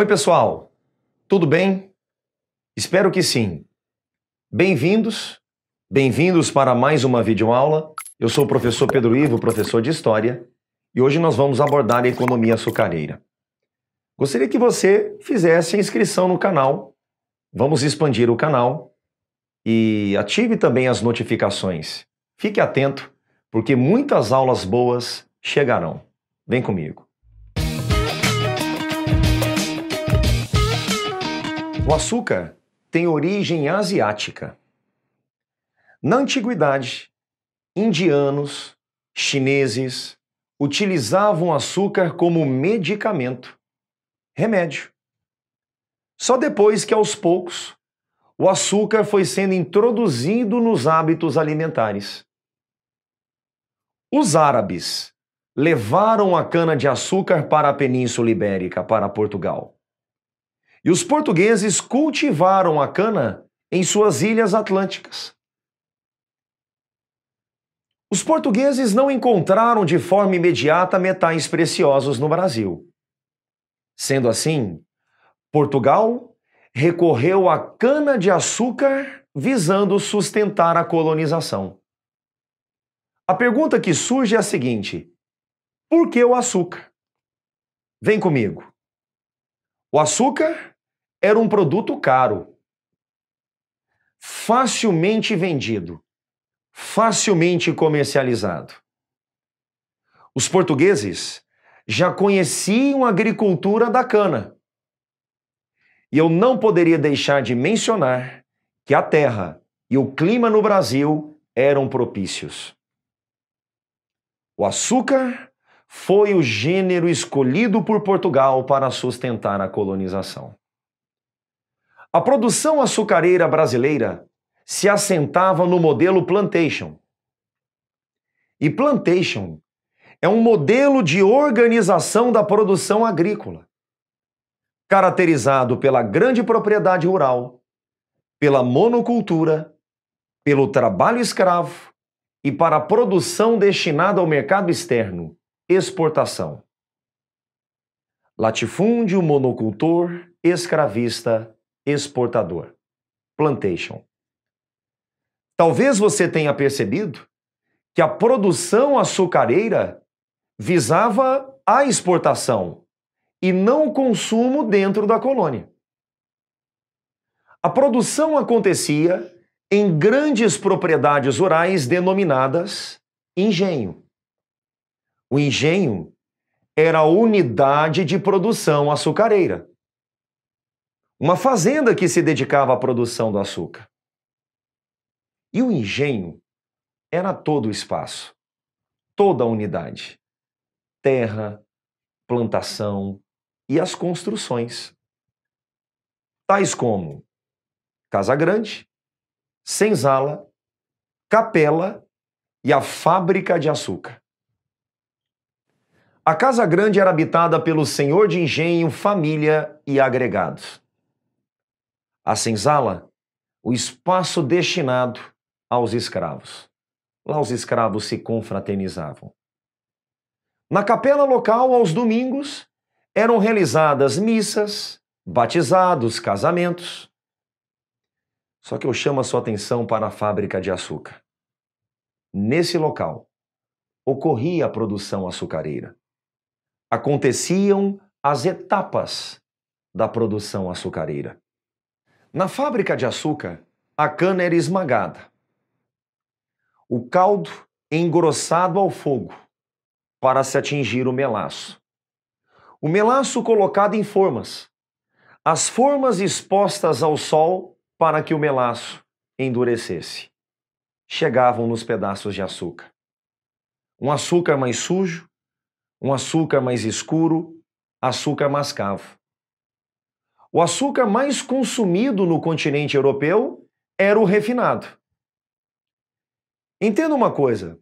Oi, pessoal, tudo bem? Espero que sim. Bem-vindos, bem-vindos para mais uma videoaula. Eu sou o professor Pedro Ivo, professor de História, e hoje nós vamos abordar a economia açucareira. Gostaria que você fizesse a inscrição no canal. Vamos expandir o canal e ative também as notificações. Fique atento, porque muitas aulas boas chegarão. Vem comigo. O açúcar tem origem asiática. Na antiguidade, indianos, chineses utilizavam açúcar como medicamento, remédio. Só depois que, aos poucos, o açúcar foi sendo introduzido nos hábitos alimentares. Os árabes levaram a cana-de-açúcar para a Península Ibérica, para Portugal. E os portugueses cultivaram a cana em suas ilhas atlânticas. Os portugueses não encontraram de forma imediata metais preciosos no Brasil. Sendo assim, Portugal recorreu à cana-de-açúcar visando sustentar a colonização. A pergunta que surge é a seguinte: por que o açúcar? Vem comigo. O açúcar era um produto caro, facilmente vendido, facilmente comercializado. Os portugueses já conheciam a agricultura da cana. E eu não poderia deixar de mencionar que a terra e o clima no Brasil eram propícios. O açúcar foi o gênero escolhido por Portugal para sustentar a colonização. A produção açucareira brasileira se assentava no modelo plantation. E plantation é um modelo de organização da produção agrícola, caracterizado pela grande propriedade rural, pela monocultura, pelo trabalho escravo e para a produção destinada ao mercado externo, exportação. Latifúndio, monocultor, escravista, exportador. Plantation. Talvez você tenha percebido que a produção açucareira visava a exportação e não o consumo dentro da colônia. A produção acontecia em grandes propriedades rurais denominadas engenho. O engenho era a unidade de produção açucareira uma fazenda que se dedicava à produção do açúcar. E o engenho era todo o espaço, toda a unidade, terra, plantação e as construções, tais como Casa Grande, Senzala, Capela e a Fábrica de Açúcar. A Casa Grande era habitada pelo senhor de engenho, família e agregados a senzala, o espaço destinado aos escravos. Lá os escravos se confraternizavam. Na capela local, aos domingos, eram realizadas missas, batizados, casamentos. Só que eu chamo a sua atenção para a fábrica de açúcar. Nesse local, ocorria a produção açucareira. Aconteciam as etapas da produção açucareira. Na fábrica de açúcar, a cana era esmagada, o caldo engrossado ao fogo para se atingir o melaço. O melaço colocado em formas, as formas expostas ao sol para que o melaço endurecesse. Chegavam nos pedaços de açúcar. Um açúcar mais sujo, um açúcar mais escuro, açúcar mascavo. O açúcar mais consumido no continente europeu era o refinado. Entenda uma coisa: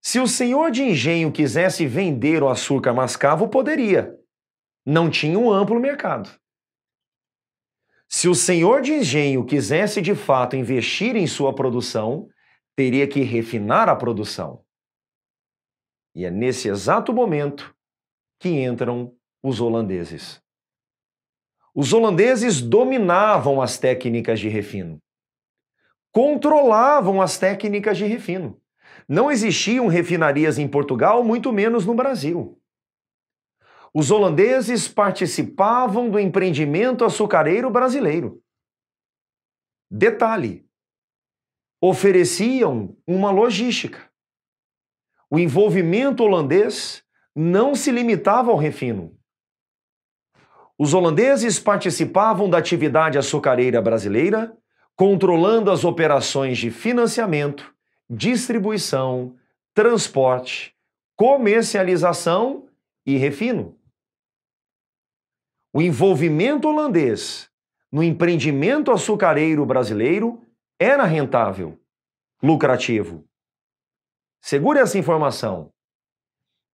se o senhor de engenho quisesse vender o açúcar mascavo, poderia. Não tinha um amplo mercado. Se o senhor de engenho quisesse de fato investir em sua produção, teria que refinar a produção. E é nesse exato momento que entram os holandeses. Os holandeses dominavam as técnicas de refino, controlavam as técnicas de refino. Não existiam refinarias em Portugal, muito menos no Brasil. Os holandeses participavam do empreendimento açucareiro brasileiro. Detalhe: ofereciam uma logística. O envolvimento holandês não se limitava ao refino, os holandeses participavam da atividade açucareira brasileira, controlando as operações de financiamento, distribuição, transporte, comercialização e refino. O envolvimento holandês no empreendimento açucareiro brasileiro era rentável, lucrativo. Segure essa informação.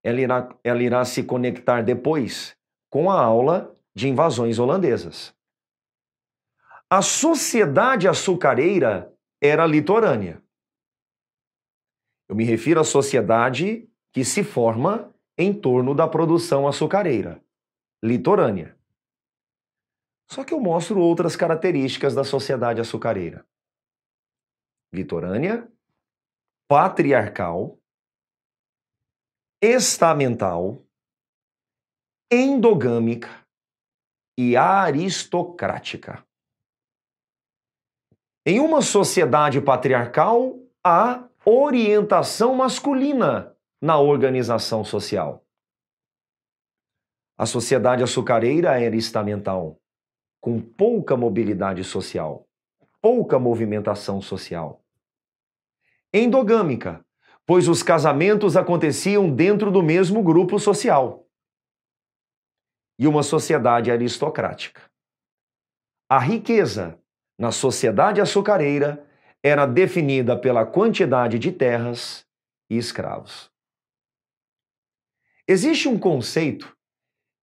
Ela irá, ela irá se conectar depois com a aula de invasões holandesas. A sociedade açucareira era litorânea. Eu me refiro à sociedade que se forma em torno da produção açucareira, litorânea. Só que eu mostro outras características da sociedade açucareira. Litorânea, patriarcal, estamental, endogâmica, e aristocrática. Em uma sociedade patriarcal, há orientação masculina na organização social. A sociedade açucareira era é estamental, com pouca mobilidade social, pouca movimentação social. Endogâmica, pois os casamentos aconteciam dentro do mesmo grupo social e uma sociedade aristocrática. A riqueza na sociedade açucareira era definida pela quantidade de terras e escravos. Existe um conceito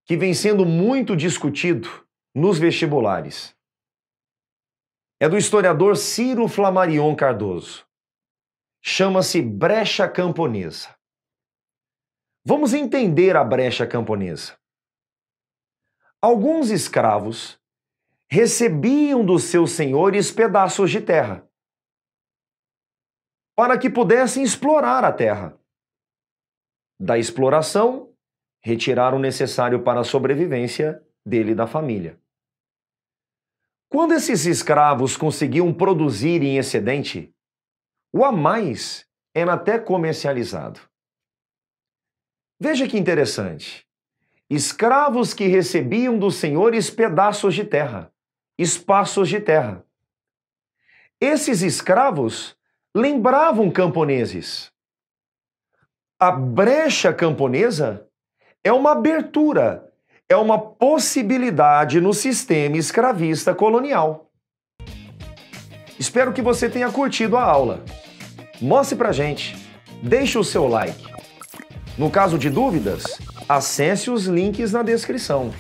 que vem sendo muito discutido nos vestibulares. É do historiador Ciro Flamarion Cardoso. Chama-se brecha camponesa. Vamos entender a brecha camponesa. Alguns escravos recebiam dos seus senhores pedaços de terra para que pudessem explorar a terra. Da exploração, retirar o necessário para a sobrevivência dele e da família. Quando esses escravos conseguiam produzir em excedente, o a mais era até comercializado. Veja que interessante escravos que recebiam dos senhores pedaços de terra, espaços de terra. Esses escravos lembravam camponeses. A brecha camponesa é uma abertura, é uma possibilidade no sistema escravista colonial. Espero que você tenha curtido a aula. Mostre pra gente, deixe o seu like. No caso de dúvidas, Acesse os links na descrição.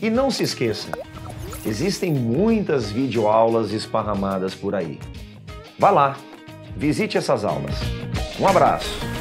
E não se esqueça, existem muitas videoaulas esparramadas por aí. Vá lá, visite essas aulas. Um abraço!